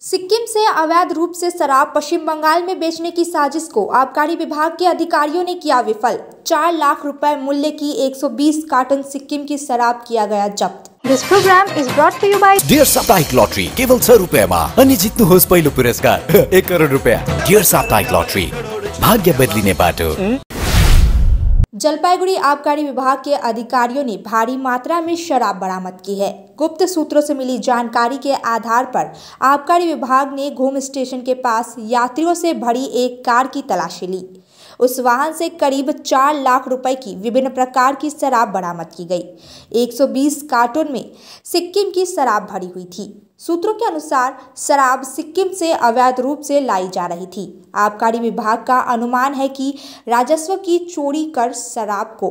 सिक्किम से अवैध रूप से शराब पश्चिम बंगाल में बेचने की साजिश को आबकारी विभाग के अधिकारियों ने किया विफल चार लाख रुपए मूल्य की 120 कार्टन सिक्किम की शराब किया गया जब्त this program is brought to you by Dear साप्ताहिक लॉटरी केवल सौ रुपियाँमा अनि जित्नुहोस् पहिलो पुरस्कार एक करोड रुपया डियर साप्ताहिक लॉटरी भाग्य बदलिने बाटो hmm? जलपाईगुड़ी आबकारी विभाग के अधिकारियों ने भारी मात्रा में शराब बरामद की है गुप्त सूत्रों से मिली जानकारी के आधार पर आबकारी विभाग ने घूम स्टेशन के पास यात्रियों से भरी एक कार की तलाशी ली उस वाहन से करीब चार लाख रुपए की विभिन्न प्रकार की शराब बरामद की गई 120 कार्टून में सिक्किम की शराब भरी हुई थी सूत्रों के अनुसार शराब सिक्किम से अवैध रूप से लाई जा रही थी आबकारी विभाग का अनुमान है कि राजस्व की चोरी कर शराब को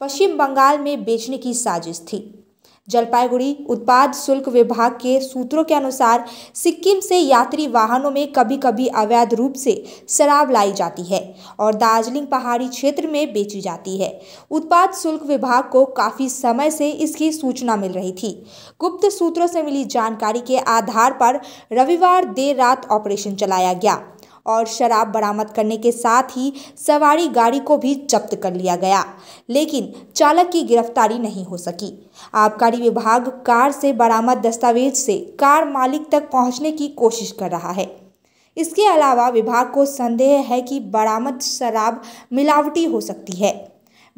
पश्चिम बंगाल में बेचने की साजिश थी जलपाईगुड़ी उत्पाद शुल्क विभाग के सूत्रों के अनुसार सिक्किम से यात्री वाहनों में कभी कभी अवैध रूप से शराब लाई जाती है और दार्जिलिंग पहाड़ी क्षेत्र में बेची जाती है उत्पाद शुल्क विभाग को काफ़ी समय से इसकी सूचना मिल रही थी गुप्त सूत्रों से मिली जानकारी के आधार पर रविवार देर रात ऑपरेशन चलाया गया और शराब बरामद करने के साथ ही सवारी गाड़ी को भी जब्त कर लिया गया लेकिन चालक की गिरफ्तारी नहीं हो सकी आबकारी विभाग कार से बरामद दस्तावेज से कार मालिक तक पहुंचने की कोशिश कर रहा है इसके अलावा विभाग को संदेह है कि बरामद शराब मिलावटी हो सकती है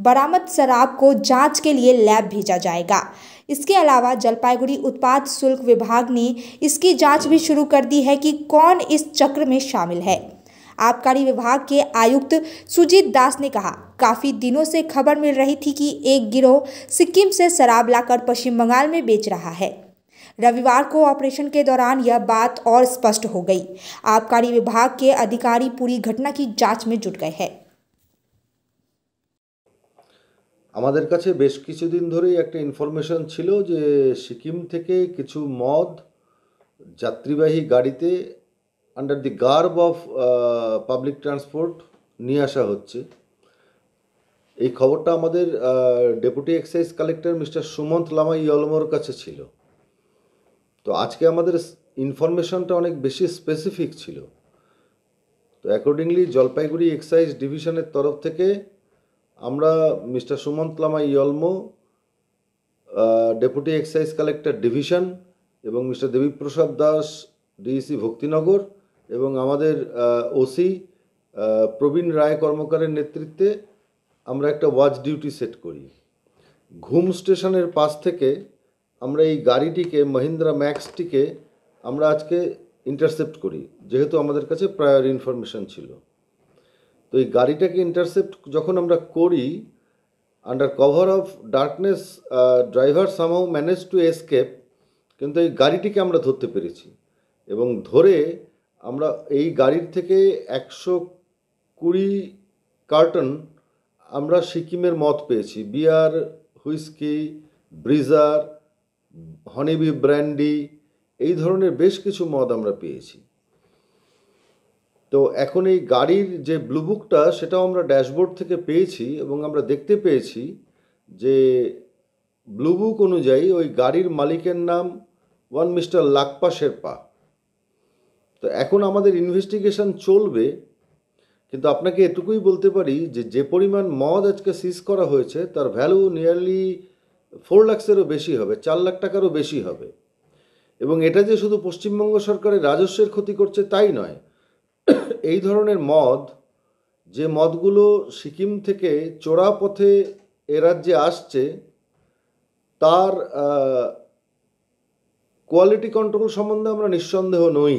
बरामद शराब को जांच के लिए लैब भेजा जाएगा इसके अलावा जलपाईगुड़ी उत्पाद शुल्क विभाग ने इसकी जांच भी शुरू कर दी है कि कौन इस चक्र में शामिल है आबकारी विभाग के आयुक्त सुजीत दास ने कहा काफ़ी दिनों से खबर मिल रही थी कि एक गिरोह सिक्किम से शराब लाकर पश्चिम बंगाल में बेच रहा है रविवार को ऑपरेशन के दौरान यह बात और स्पष्ट हो गई आबकारी विभाग के अधिकारी पूरी घटना की जांच में जुट गए हैं আমাদের কাছে বেশ কিছুদিন ধরেই একটা ইনফরমেশন ছিল যে সিকিম থেকে কিছু মদ যাত্রীবাহী গাড়িতে under the garb of public transport নিয়ে আসা হচ্ছে এই খবরটা আমাদের deputy excise collector mister Sumanta Lama ইয়লমোর কাছে ছিল তো আজকে আমাদের ইনফরমেশনটা অনেক বেশি স্পেসিফিক ছিল তো অ্যাকর্ডিংলি জলপাইগুড়ি এক্সাইজ ডিভিশনের তরফ থেকে আমরা mister Sumanta Lama Yolmo deputy excise collector division এবং mister Debiprasad Das DC e Bhaktinagar এবং আমাদের ওসি প্রবীণ রায় কর্মকারের নেতৃত্বে আমরা একটা ওয়াচ ডিউটি সেট করি ঘুম স্টেশনের পাশ থেকে আমরা এই গাড়িটিকে মহিন্দ্রা ম্যাক্সটিকে আমরা আজকে ইন্টারসেপ্ট করি যেহেতু আমাদের কাছে প্রায়র ইনফরমেশান ছিল তো এই গাড়িটাকে ইন্টারসেপ্ট যখন আমরা করি under cover of darkness driver somehow manage to escape কিন্তু এই গাড়িটিকে আমরা ধরতে পেরেছি এবং ধরে আমরা এই গাড়ির থেকে একশো কুড়ি কার্টন আমরা সিকিমের মদ পেয়েছি বিয়ার হুইস্কি ব্রিজার হনিবি ব্র্যান্ডি এই ধরনের বেশ কিছু মদ আমরা পেয়েছি তো এখন এই গাড়ির যে ব্লু বুকটা সেটাও আমরা ড্যাশবোর্ড থেকে পেয়েছি এবং আমরা দেখতে পেয়েছি যে ব্লু বুক অনুযায়ী ওই গাড়ির মালিকের নাম ওয়ান মিস্টার লাকপা শেরপা তো এখন আমাদের ইনভেস্টিগেশন চলবে কিন্তু আপনাকে এটুকুই বলতে পারি যে যে পরিমাণ মদ আজকে সিজ করা হয়েছে তার ভ্যালু নিয়ারলি ফোর লাখসেরও বেশি হবে চার লাখ টাকারও বেশি হবে এবং এটা যে শুধু পশ্চিমবঙ্গ সরকারের রাজস্বের ক্ষতি করছে তাই নয় এই ধরনের মদ যে মদগুলো সিকিম থেকে চোরা পথে এ রাজ্যে আসছে তার কোয়ালিটি কন্ট্রোল সম্বন্ধে আমরা নিঃসন্দেহ নই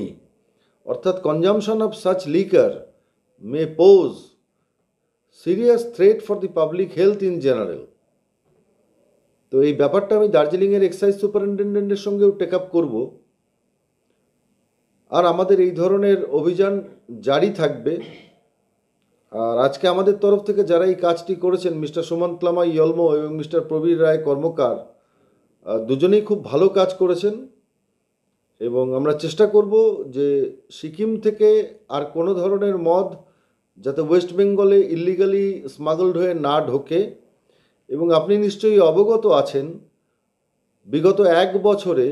অর্থাৎ consumption of such liquor may pose serious threat for the public health in general তো এই ব্যাপারটা আমি দার্জিলিংয়ের এক্সাইজ সুপারিনটেন্ডেন্টের সঙ্গেও টেক আপ করবো আর আমাদের এই ধরনের অভিযান জারি থাকবে আর আজকে আমাদের তরফ থেকে যারা এই কাজটি করেছেন মিস্টার সুমন্ত লামা ইয়লমো এবং মিস্টার প্রবীর রায় কর্মকার দুজনেই খুব ভালো কাজ করেছেন এবং আমরা চেষ্টা করব যে সিকিম থেকে আর কোনো ধরনের মদ যাতে ওয়েস্ট বেঙ্গলে ইলিগালি স্মাগলড হয়ে না ঢোকে এবং আপনি নিশ্চয়ই অবগত আছেন বিগত এক বছরে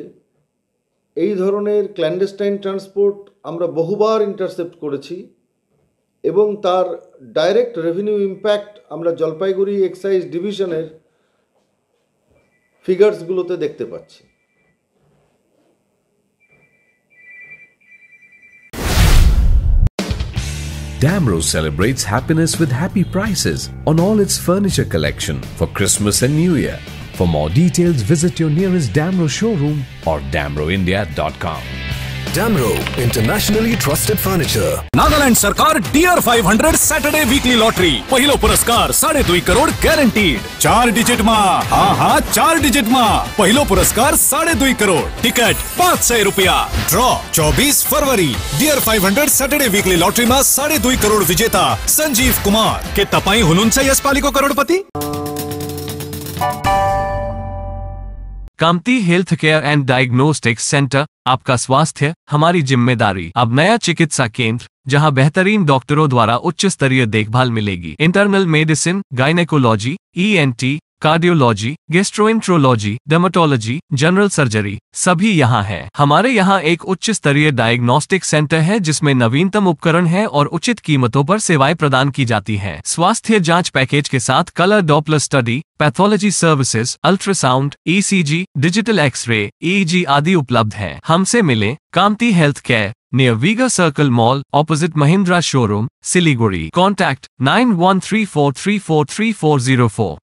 এই ধরনের ক্ল্যান্ডেস্টাইন ট্রান্সপোর্ট আমরা বহুবার ইন্টারসেপ্ট করেছি এবং তার ডাইরেক্ট রেভিনিউ ইম্প্যাক্ট আমরা জলপাইগুড়ি এক্সাইজ ডিভিশনের ফিগার্সগুলোতে দেখতে পাচ্ছি Damro celebrates happiness with happy prices on all its furniture collection for Christmas and New Year. For more details, visit your nearest Damro showroom or damroindia.com. Damro, internationally trusted furniture. Nagaland सरकार dear 500 Saturday weekly lottery पहलो पुरस्कार साढ़े दुई करोड़ गैरंटीड चार digit માં હા હા ચાર ડિજિટ માં પહેલો પુરસ્કાર સાડે દુઈ કરોડ ટિકિટ પાંચ સો રૂપિયા ડ્રો ચોવીસ ફરવરી Dear five hundred Saturday weekly લોટરીમાં સાડે દુઈ કરોડ વિજેતા સંજીવ કુમાર કે તપાઈ હુનુન છે યશ પાલિકો કરોડપતિ Kamati health care and diagnostics centre आपका स्वास्थ्य हमारी जिम्मेदारी अब नया चिकित्सा केंद्र जहां बेहतरीन डॉक्टरों द्वारा उच्च स्तरीय देखभाल मिलेगी इंटरनल मेडिसिन गायनेकोलॉजी ई e cardiology gastroenterology dermatology general surgery सभी यहाँ है हमारे यहाँ एक उच्च स्तरीय डायग्नोस्टिक सेंटर है जिसमें नवीनतम उपकरण है और उचित कीमतों पर सेवाएं प्रदान की जाती है स्वास्थ्य जांच पैकेज के साथ colour Doppler study pathology services ultrasound ECG digital X-ray EEG आदि उपलब्ध है हमसे मिले Kamati health care nine one three four three four three four zero four